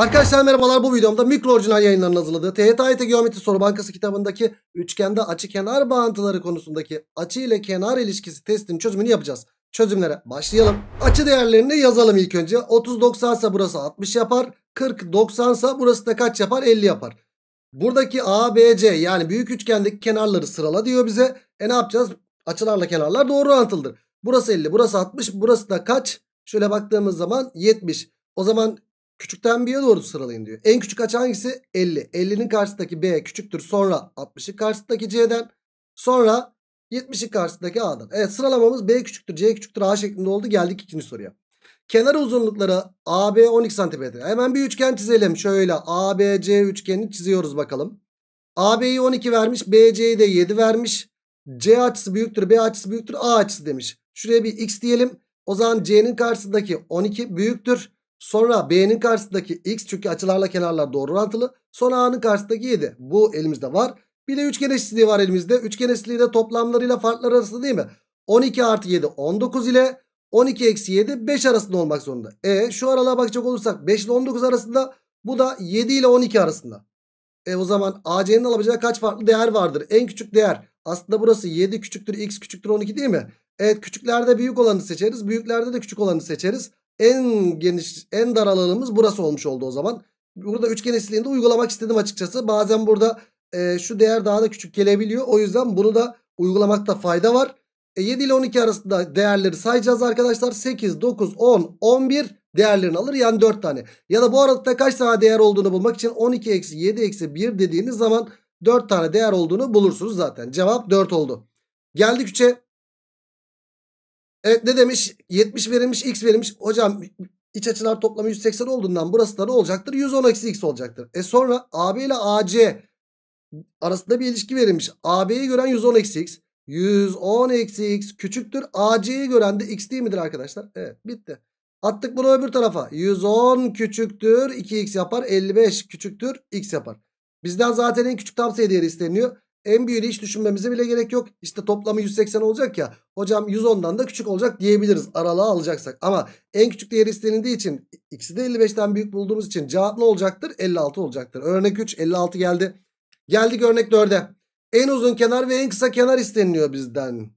Arkadaşlar merhabalar bu videomda mikro orijinal yayınların hazırladığı TYT Geometri Soru Bankası kitabındaki üçgende açı kenar bağıntıları konusundaki açı ile kenar ilişkisi testinin çözümünü yapacağız. Çözümlere başlayalım. Açı değerlerini yazalım ilk önce. 30-90 ise burası 60 yapar. 40-90 ise burası da kaç yapar? 50 yapar. Buradaki ABC yani büyük üçgendeki kenarları sırala diyor bize. E ne yapacağız? Açılarla kenarlar doğru orantılıdır. Burası 50, burası 60, burası da kaç? Şöyle baktığımız zaman 70. O zaman Küçükten bir'e doğru sıralayın diyor. En küçük açı hangisi? 50. 50'nin karşısındaki B küçüktür. Sonra 60'ın karşısındaki C'den. Sonra 70'in karşısındaki A'dan. Evet sıralamamız B küçüktür, C küçüktür, A şeklinde oldu. Geldik ikinci soruya. Kenar uzunlukları AB 12 cm. Hemen bir üçgen çizelim. Şöyle ABC üçgenini çiziyoruz bakalım. AB'yi 12 vermiş, BC'yi de 7 vermiş. C açısı büyüktür, B açısı büyüktür, A açısı demiş. Şuraya bir X diyelim. O zaman C'nin karşısındaki 12 büyüktür. Sonra B'nin karşısındaki X çünkü açılarla kenarlar doğru orantılı. Sonra A'nın karşısındaki 7. Bu elimizde var. Bir de üçgen eşitliği var elimizde. Üçgen eşitliği de toplamlarıyla farklar arası değil mi? 12 artı 7 19 ile 12 eksi 7 5 arasında olmak zorunda. E şu aralığa bakacak olursak 5 ile 19 arasında bu da 7 ile 12 arasında. E o zaman AC'nin alabileceği kaç farklı değer vardır? En küçük değer. Aslında burası 7 küçüktür x küçüktür 12 değil mi? Evet küçüklerde büyük olanı seçeriz. Büyüklerde de küçük olanı seçeriz. En geniş, en dar alanımız burası olmuş oldu o zaman. Burada üçgen eşitliğinde uygulamak istedim açıkçası. Bazen burada e, şu değer daha da küçük gelebiliyor. O yüzden bunu da uygulamakta fayda var. E, 7 ile 12 arasında değerleri sayacağız arkadaşlar. 8, 9, 10, 11 değerlerini alır. Yani 4 tane. Ya da bu aralıkta kaç tane değer olduğunu bulmak için 12 eksi 7 eksi 1 dediğiniz zaman 4 tane değer olduğunu bulursunuz zaten. Cevap 4 oldu. Geldik 3'e. Evet ne demiş? 70 verilmiş x verilmiş. Hocam iç açılar toplamı 180 olduğundan burası da ne olacaktır? 110 eksi x olacaktır. E sonra AB ile AC arasında bir ilişki verilmiş. AB'yi gören 110 x. 110 eksi x küçüktür. AC'yi gören de x değil midir arkadaşlar? Evet bitti. Attık bunu öbür tarafa. 110 küçüktür 2x yapar. 55 küçüktür x yapar. Bizden zaten en küçük tam sayı değeri isteniyor. En büyüğünü hiç düşünmemize bile gerek yok. İşte toplamı 180 olacak ya. Hocam 110'dan da küçük olacak diyebiliriz aralığı alacaksak. Ama en küçük değer istenildiği için ikisi de 55'ten büyük bulduğumuz için cevap ne olacaktır? 56 olacaktır. Örnek 3 56 geldi. Geldik örnek 4'e. En uzun kenar ve en kısa kenar isteniliyor bizden.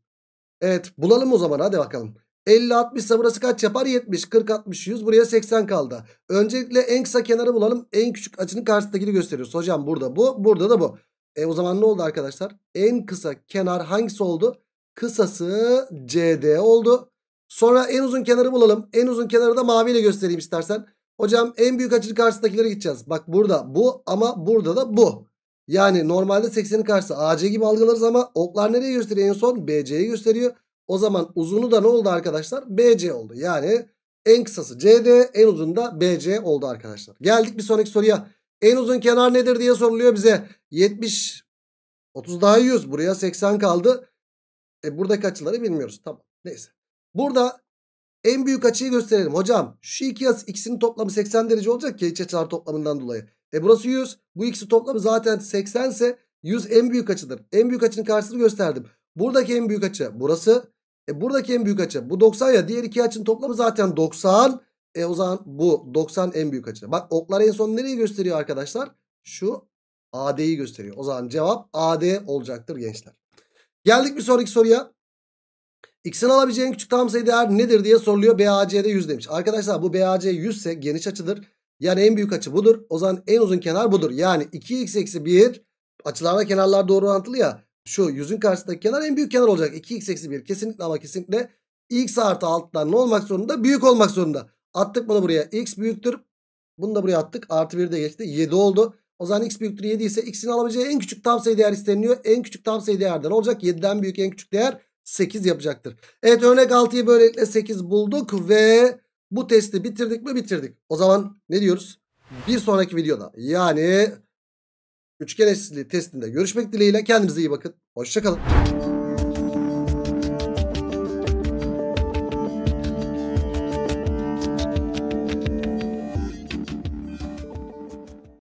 Evet bulalım o zaman hadi bakalım. 50 60 ise burası kaç yapar? 70 40 60 100 buraya 80 kaldı. Öncelikle en kısa kenarı bulalım. En küçük açının karşısındakini gösteriyoruz. Hocam burada bu burada da bu. E o zaman ne oldu arkadaşlar? En kısa kenar hangisi oldu? Kısası CD oldu. Sonra en uzun kenarı bulalım. En uzun kenarı da maviyle göstereyim istersen. Hocam en büyük açının karşısındakilere gideceğiz. Bak burada bu ama burada da bu. Yani normalde 80'in karşısı AC gibi algılarız ama oklar nereye gösteriyor en son? BC'yi gösteriyor. O zaman uzunu da ne oldu arkadaşlar? BC oldu. Yani en kısası CD en uzun da BC oldu arkadaşlar. Geldik bir sonraki soruya. En uzun kenar nedir diye soruluyor bize. 70. 30 daha 100. Buraya 80 kaldı. E buradaki açıları bilmiyoruz. Tamam. Neyse. Burada en büyük açıyı gösterelim. Hocam şu iki yaz ikisinin toplamı 80 derece olacak ki iç açılar toplamından dolayı. E burası 100. Bu ikisi toplamı zaten 80 ise 100 en büyük açıdır. En büyük açının karşısını gösterdim. Buradaki en büyük açı burası. E buradaki en büyük açı bu 90 ya. Diğer iki açının toplamı zaten 90. E o zaman bu 90 en büyük açı. Bak oklar en son nereyi gösteriyor arkadaşlar? Şu AD'yi gösteriyor. O zaman cevap AD olacaktır gençler. Geldik bir sonraki soruya. X'in alabileceğin küçük tam sayı değer nedir diye soruluyor. BAC'de 100 demiş. Arkadaşlar bu BAC 100 ise geniş açıdır. Yani en büyük açı budur. O zaman en uzun kenar budur. Yani 2x eksi 1 açılarla kenarlar doğru orantılı ya. Şu yüzün karşısındaki kenar en büyük kenar olacak. 2x eksi 1 kesinlikle ama kesinlikle x artı alttan ne olmak zorunda? Büyük olmak zorunda. Attık bunu buraya. x büyüktür. Bunu da buraya attık. Artı 1 de geçti. 7 oldu. O zaman x büyüktür 7 ise x'in alabileceği en küçük tam sayı değer isteniliyor. En küçük tam sayı değerden olacak. 7'den büyük en küçük değer 8 yapacaktır. Evet örnek 6'yı böylelikle 8 bulduk ve bu testi bitirdik mi bitirdik. O zaman ne diyoruz? Bir sonraki videoda yani üçgen eşsizliği testinde görüşmek dileğiyle kendinize iyi bakın. Hoşçakalın.